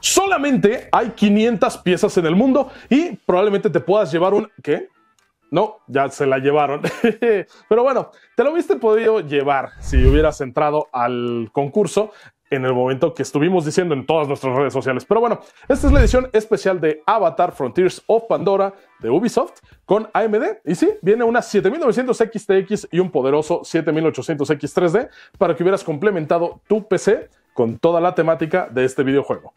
Solamente hay 500 piezas en el mundo y probablemente te puedas llevar un... ¿Qué? No, ya se la llevaron. Pero bueno, te lo hubiste podido llevar si hubieras entrado al concurso en el momento que estuvimos diciendo en todas nuestras redes sociales. Pero bueno, esta es la edición especial de Avatar Frontiers of Pandora de Ubisoft con AMD. Y sí, viene una 7900 XTX y un poderoso 7800 X3D para que hubieras complementado tu PC con toda la temática de este videojuego.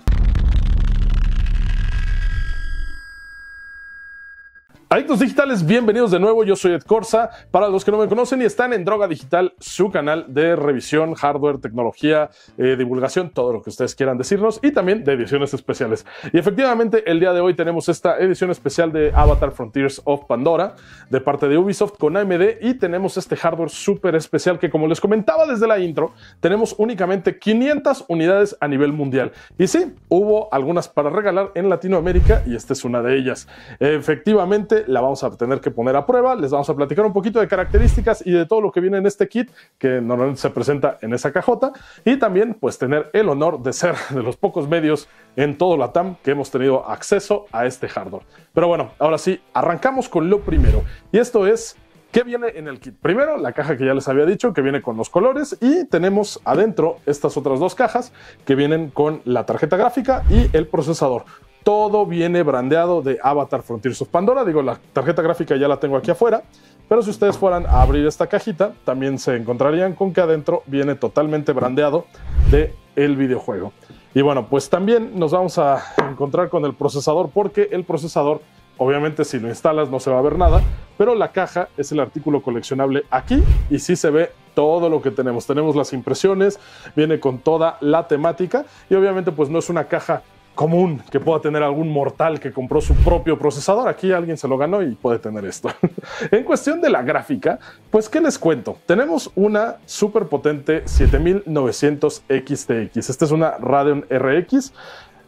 Adictos Digitales, bienvenidos de nuevo. Yo soy Ed Corsa. Para los que no me conocen y están en Droga Digital, su canal de revisión, hardware, tecnología, eh, divulgación, todo lo que ustedes quieran decirnos y también de ediciones especiales. Y efectivamente, el día de hoy tenemos esta edición especial de Avatar Frontiers of Pandora de parte de Ubisoft con AMD y tenemos este hardware súper especial que, como les comentaba desde la intro, tenemos únicamente 500 unidades a nivel mundial. Y sí, hubo algunas para regalar en Latinoamérica y esta es una de ellas. Efectivamente, la vamos a tener que poner a prueba. Les vamos a platicar un poquito de características y de todo lo que viene en este kit que normalmente se presenta en esa cajota. Y también pues tener el honor de ser de los pocos medios en todo la TAM que hemos tenido acceso a este hardware. Pero bueno, ahora sí, arrancamos con lo primero. Y esto es ¿Qué viene en el kit? Primero, la caja que ya les había dicho, que viene con los colores y tenemos adentro estas otras dos cajas que vienen con la tarjeta gráfica y el procesador todo viene brandeado de Avatar Frontiers of Pandora. Digo, la tarjeta gráfica ya la tengo aquí afuera, pero si ustedes fueran a abrir esta cajita, también se encontrarían con que adentro viene totalmente brandeado de el videojuego. Y bueno, pues también nos vamos a encontrar con el procesador porque el procesador Obviamente si lo instalas no se va a ver nada, pero la caja es el artículo coleccionable aquí y sí se ve todo lo que tenemos. Tenemos las impresiones, viene con toda la temática y obviamente pues no es una caja común que pueda tener algún mortal que compró su propio procesador. Aquí alguien se lo ganó y puede tener esto. en cuestión de la gráfica, pues ¿qué les cuento? Tenemos una super potente 7900 XTX. Esta es una Radeon RX.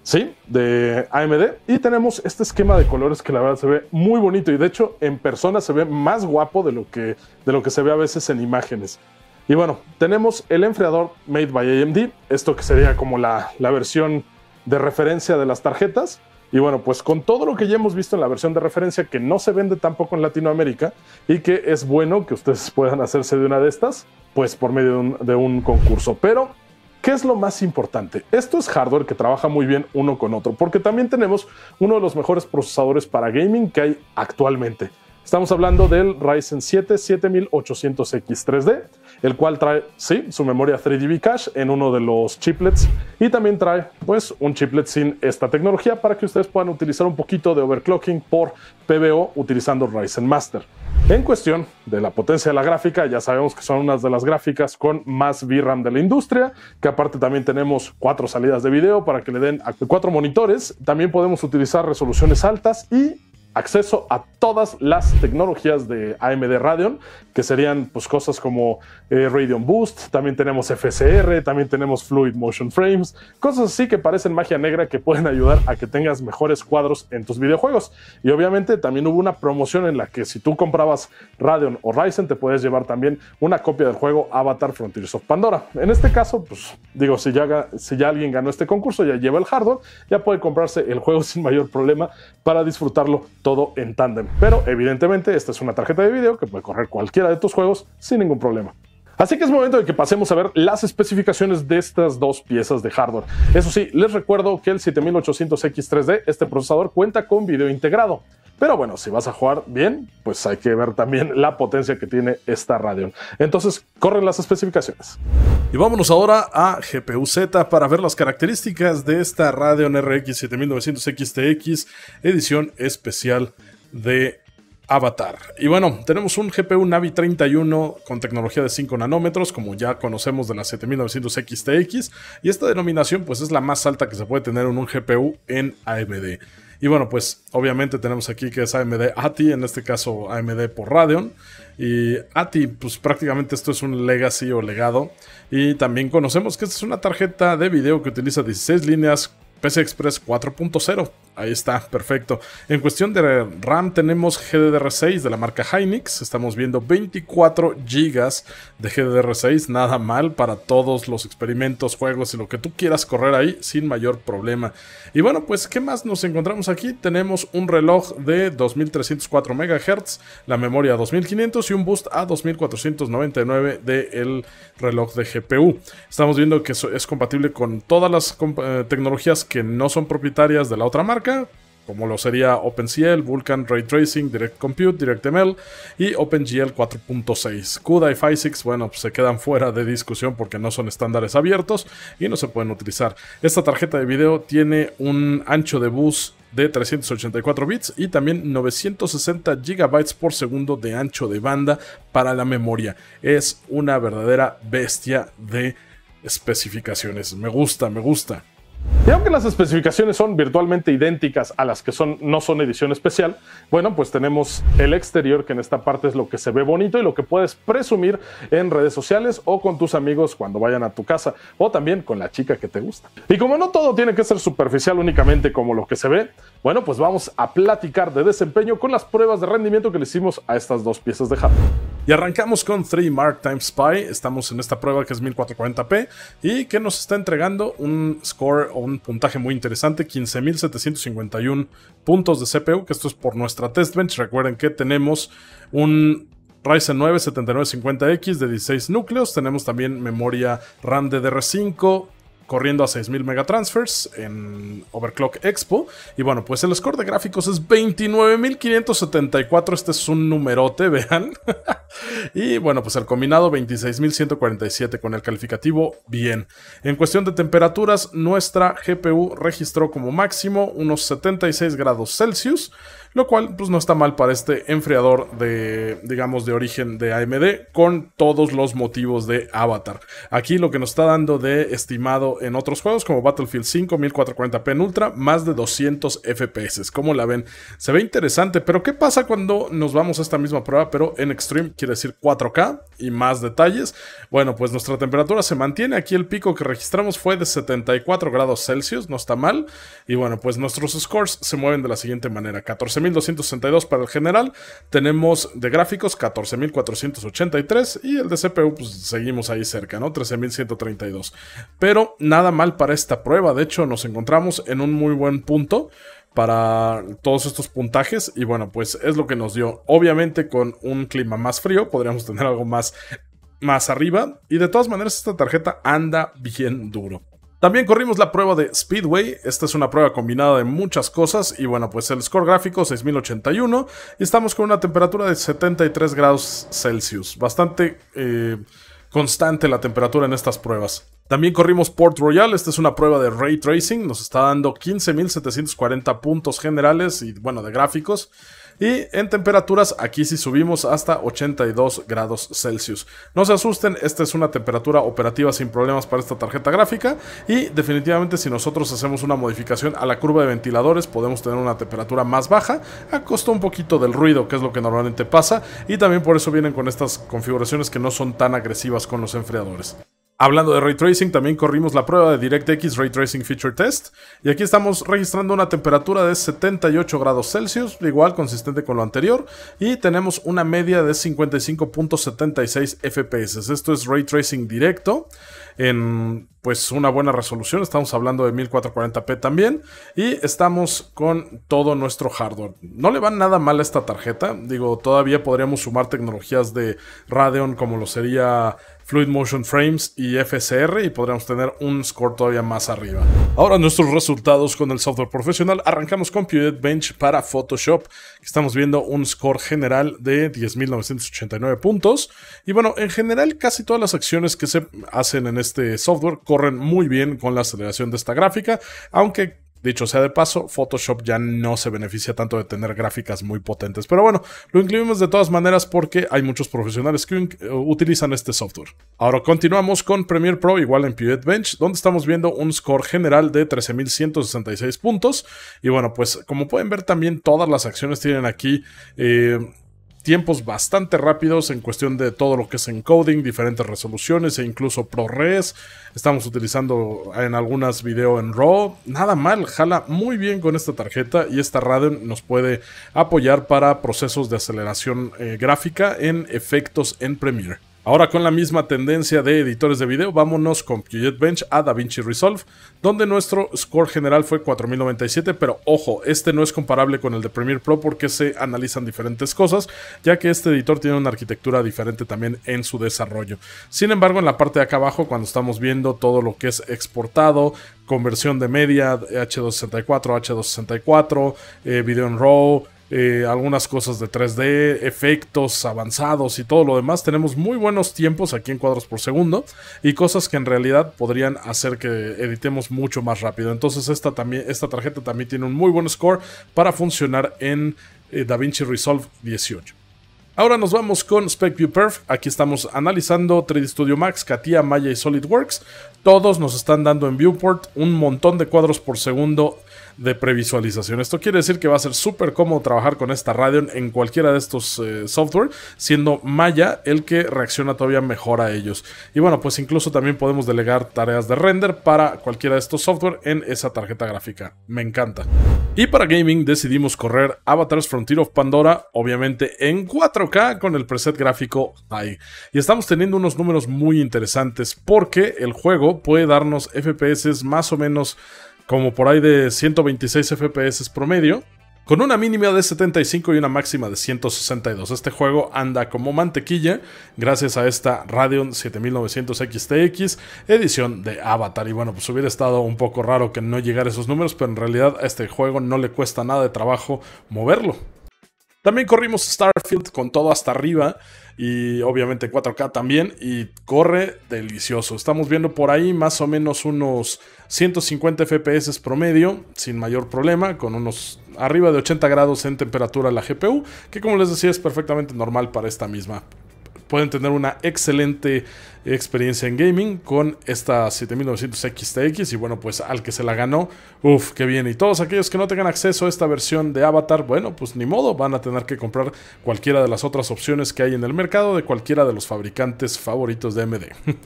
Sí, de AMD. Y tenemos este esquema de colores que la verdad se ve muy bonito y de hecho en persona se ve más guapo de lo que, de lo que se ve a veces en imágenes. Y bueno, tenemos el enfriador made by AMD, esto que sería como la, la versión de referencia de las tarjetas. Y bueno, pues con todo lo que ya hemos visto en la versión de referencia que no se vende tampoco en Latinoamérica y que es bueno que ustedes puedan hacerse de una de estas, pues por medio de un, concurso. Pero ¿Qué es lo más importante? Esto es hardware que trabaja muy bien uno con otro, porque también tenemos uno de los mejores procesadores para gaming que hay actualmente. Estamos hablando del Ryzen 7 7800X 3D, el cual trae, sí, su memoria 3DB Cache en uno de los chiplets y también trae, pues, un chiplet sin esta tecnología para que ustedes puedan utilizar un poquito de overclocking por PBO utilizando Ryzen Master. En cuestión de la potencia de la gráfica, ya sabemos que son unas de las gráficas con más VRAM de la industria, que aparte también tenemos cuatro salidas de video para que le den a cuatro monitores. También podemos utilizar resoluciones altas y acceso a todas las tecnologías de AMD Radeon, que serían pues, cosas como eh, Radeon Boost, también tenemos FSR, también tenemos Fluid Motion Frames, cosas así que parecen magia negra que pueden ayudar a que tengas mejores cuadros en tus videojuegos. Y obviamente también hubo una promoción en la que si tú comprabas Radeon o Ryzen te puedes llevar también una copia del juego Avatar Frontiers of Pandora. En este caso, pues digo, si ya alguien ganó este concurso, ya lleva el hardware, ya puede comprarse el juego sin mayor problema para disfrutarlo todo en tándem. Pero evidentemente esta es una tarjeta de video que puede correr cualquiera de tus juegos sin ningún problema. Así que es momento de que pasemos a ver las especificaciones de estas dos piezas de hardware. Eso sí, les recuerdo que el 7800X3D, este procesador, cuenta con video integrado. Pero bueno, si vas a jugar bien, pues hay que ver también la potencia que tiene esta Radeon. Entonces, corren las especificaciones. Y vámonos ahora a GPU-Z para ver las características de esta Radeon RX 7900 XTX edición especial de Avatar. Y bueno, tenemos un GPU Navi 31 con tecnología de 5 nanómetros, como ya conocemos de la 7900 XTX, y esta denominación pues es la más alta que se puede tener en un GPU en AMD. Y bueno, pues obviamente tenemos aquí que es AMD ATI, en este caso AMD por Radeon. Y ATI, pues prácticamente esto es un legacy o legado. Y también conocemos que esta es una tarjeta de video que utiliza 16 líneas PCI Express 4.0 Ahí está, perfecto. En cuestión de RAM tenemos GDDR6 de la marca Hynix. Estamos viendo 24 GB de GDDR6, nada mal para todos los experimentos, juegos y lo que tú quieras correr ahí sin mayor problema. Y bueno, pues ¿qué más nos encontramos aquí? Tenemos un reloj de 2304 MHz, la memoria 2500 y un boost a 2499 del reloj de GPU. Estamos viendo que es compatible con todas las eh, tecnologías que no son propietarias de la otra marca como lo sería OpenCL, Vulkan Ray Tracing, Direct Compute, DirectML y OpenGL 4.6. CUDA y PhysX, bueno, pues, se quedan fuera de discusión porque no son estándares abiertos y no se pueden utilizar. Esta tarjeta de video tiene un ancho de bus de 384 bits y también 960 GB por segundo de ancho de banda para la memoria. Es una verdadera bestia de especificaciones. Me gusta, me gusta. Y aunque las especificaciones son virtualmente idénticas a las que son, no son edición especial, bueno, pues tenemos el exterior que en esta parte es lo que se ve bonito y lo que puedes presumir en redes sociales o con tus amigos cuando vayan a tu casa o también con la chica que te gusta. Y como no todo tiene que ser superficial únicamente como lo que se ve, bueno, pues vamos a platicar de desempeño con las pruebas de rendimiento que le hicimos a estas dos piezas de hardware. Y arrancamos con 3 Mark Time Spy. Estamos en esta prueba que es 1440p y que nos está entregando un score o un puntaje muy interesante, 15751 puntos de CPU, que esto es por nuestra test bench. Recuerden que tenemos un Ryzen 9 7950X de 16 núcleos, tenemos también memoria RAM DDR5, corriendo a 6000 megatransfers en Overclock Expo. Y bueno, pues el score de gráficos es 29574. Este es un numerote, vean. Y bueno, pues el combinado 26.147 con el calificativo bien. En cuestión de temperaturas, nuestra GPU registró como máximo unos 76 grados Celsius, lo cual pues no está mal para este enfriador de, digamos, de origen de AMD con todos los motivos de Avatar. Aquí lo que nos está dando de estimado en otros juegos como Battlefield 5, 1440p en Ultra, más de 200 FPS. como la ven? Se ve interesante, pero ¿qué pasa cuando nos vamos a esta misma prueba, pero en Extreme? quiere decir 4K y más detalles. Bueno, pues nuestra temperatura se mantiene. Aquí el pico que registramos fue de 74 grados Celsius, no está mal. Y bueno, pues nuestros scores se mueven de la siguiente manera. 14.262 para el general, tenemos de gráficos 14.483 y el de CPU pues, seguimos ahí cerca, ¿no? 13.132. Pero nada mal para esta prueba, de hecho nos encontramos en un muy buen punto para todos estos puntajes y bueno, pues es lo que nos dio. Obviamente con un clima más frío podríamos tener algo más, más arriba y de todas maneras esta tarjeta anda bien duro. También corrimos la prueba de Speedway, esta es una prueba combinada de muchas cosas y bueno pues el score gráfico 6081 y estamos con una temperatura de 73 grados Celsius, bastante eh, constante la temperatura en estas pruebas. También corrimos Port Royal, esta es una prueba de ray tracing, nos está dando 15.740 puntos generales y bueno, de gráficos. Y en temperaturas aquí sí subimos hasta 82 grados Celsius. No se asusten, esta es una temperatura operativa sin problemas para esta tarjeta gráfica y definitivamente si nosotros hacemos una modificación a la curva de ventiladores podemos tener una temperatura más baja a costa un poquito del ruido que es lo que normalmente pasa y también por eso vienen con estas configuraciones que no son tan agresivas con los enfriadores. Hablando de ray tracing, también corrimos la prueba de DirectX Ray Tracing Feature Test y aquí estamos registrando una temperatura de 78 grados Celsius, igual consistente con lo anterior, y tenemos una media de 55.76 FPS. Esto es ray tracing directo en pues una buena resolución, estamos hablando de 1440p también y estamos con todo nuestro hardware. No le va nada mal a esta tarjeta, digo, todavía podríamos sumar tecnologías de Radeon como lo sería Fluid Motion Frames y FSR y podríamos tener un score todavía más arriba. Ahora nuestros resultados con el software profesional. Arrancamos con Bench para Photoshop. Estamos viendo un score general de 10.989 puntos. Y bueno, en general casi todas las acciones que se hacen en este software corren muy bien con la aceleración de esta gráfica, aunque Dicho sea de paso, Photoshop ya no se beneficia tanto de tener gráficas muy potentes. Pero bueno, lo incluimos de todas maneras porque hay muchos profesionales que eh, utilizan este software. Ahora continuamos con Premiere Pro, igual en Pivot Bench, donde estamos viendo un score general de 13.166 puntos. Y bueno, pues como pueden ver también todas las acciones tienen aquí... Eh, tiempos bastante rápidos en cuestión de todo lo que es encoding, diferentes resoluciones e incluso ProRes. Estamos utilizando en algunas video en RAW. Nada mal, jala muy bien con esta tarjeta y esta Radeon nos puede apoyar para procesos de aceleración eh, gráfica en efectos en Premiere. Ahora con la misma tendencia de editores de video, vámonos con Bench a DaVinci Resolve, donde nuestro score general fue 4097, pero ojo, este no es comparable con el de Premiere Pro porque se analizan diferentes cosas, ya que este editor tiene una arquitectura diferente también en su desarrollo. Sin embargo, en la parte de acá abajo, cuando estamos viendo todo lo que es exportado, conversión de media, H264, H264, eh, video en RAW, eh, algunas cosas de 3D, efectos avanzados y todo lo demás. Tenemos muy buenos tiempos aquí en cuadros por segundo y cosas que en realidad podrían hacer que editemos mucho más rápido. Entonces esta, también, esta tarjeta también tiene un muy buen score para funcionar en eh, DaVinci Resolve 18. Ahora nos vamos con spec Perf. Aquí estamos analizando 3D Studio Max, Katia, Maya y SolidWorks. Todos nos están dando en Viewport un montón de cuadros por segundo de previsualización. Esto quiere decir que va a ser súper cómodo trabajar con esta Radeon en cualquiera de estos eh, software, siendo Maya el que reacciona todavía mejor a ellos. Y bueno, pues incluso también podemos delegar tareas de render para cualquiera de estos software en esa tarjeta gráfica. Me encanta. Y para gaming decidimos correr Avatars Frontier of Pandora, obviamente en 4K con el preset gráfico High. Y estamos teniendo unos números muy interesantes porque el juego puede darnos FPS más o menos como por ahí de 126 FPS promedio, con una mínima de 75 y una máxima de 162. Este juego anda como mantequilla gracias a esta Radeon 7900 XTX edición de Avatar. Y bueno, pues hubiera estado un poco raro que no llegara esos números, pero en realidad a este juego no le cuesta nada de trabajo moverlo. También corrimos Starfield con todo hasta arriba y obviamente 4K también y corre delicioso. Estamos viendo por ahí más o menos unos 150 FPS promedio sin mayor problema, con unos arriba de 80 grados en temperatura la GPU, que como les decía es perfectamente normal para esta misma pueden tener una excelente experiencia en gaming con esta 7900 XTX y bueno pues al que se la ganó, uff, qué bien. Y todos aquellos que no tengan acceso a esta versión de Avatar, bueno pues ni modo, van a tener que comprar cualquiera de las otras opciones que hay en el mercado de cualquiera de los fabricantes favoritos de AMD.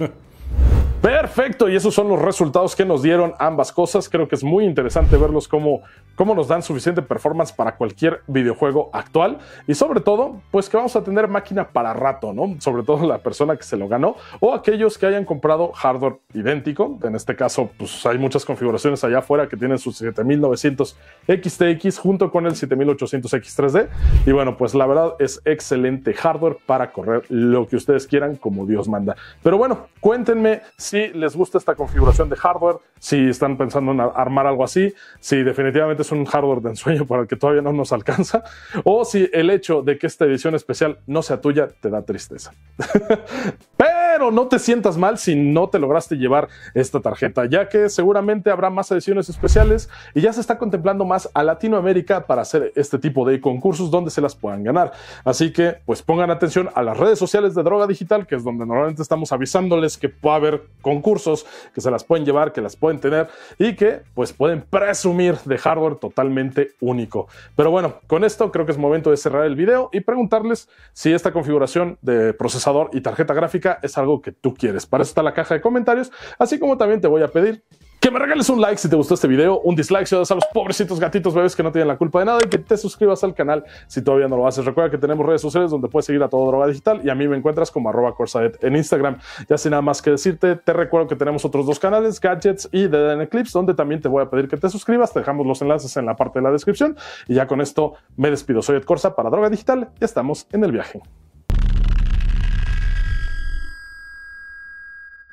Perfecto, y esos son los resultados que nos dieron ambas cosas. Creo que es muy interesante verlos como cómo nos dan suficiente performance para cualquier videojuego actual. Y sobre todo, pues que vamos a tener máquina para rato, ¿no? Sobre todo la persona que se lo ganó o aquellos que hayan comprado hardware idéntico. En este caso, pues hay muchas configuraciones allá afuera que tienen sus 7900 XTX junto con el 7800 X3D. Y bueno, pues la verdad es excelente hardware para correr lo que ustedes quieran como Dios manda. Pero bueno, cuéntenme si les gusta esta configuración de hardware, si están pensando en armar algo así, si definitivamente es un hardware de ensueño para el que todavía no nos alcanza, o si el hecho de que esta edición especial no sea tuya te da tristeza. Pero no te sientas mal si no te lograste llevar esta tarjeta, ya que seguramente habrá más ediciones especiales y ya se está contemplando más a Latinoamérica para hacer este tipo de concursos donde se las puedan ganar. Así que pues pongan atención a las redes sociales de Droga Digital, que es donde normalmente estamos avisándoles que puede haber concursos, que se las pueden llevar, que las pueden tener y que pues pueden presumir de hardware totalmente único. Pero bueno, con esto creo que es momento de cerrar el video y preguntarles si esta configuración de procesador y tarjeta gráfica es algo que tú quieres. Para eso está la caja de comentarios, así como también te voy a pedir que me regales un like si te gustó este video, un dislike si das a los pobrecitos gatitos bebés que no tienen la culpa de nada y que te suscribas al canal si todavía no lo haces. Recuerda que tenemos redes sociales donde puedes seguir a todo droga digital y a mí me encuentras como arroba corsadet en Instagram. Ya sin nada más que decirte, te recuerdo que tenemos otros dos canales, Gadgets y de eclipse donde también te voy a pedir que te suscribas. Te dejamos los enlaces en la parte de la descripción y ya con esto me despido. Soy Ed Corsa para Droga Digital y estamos en el viaje.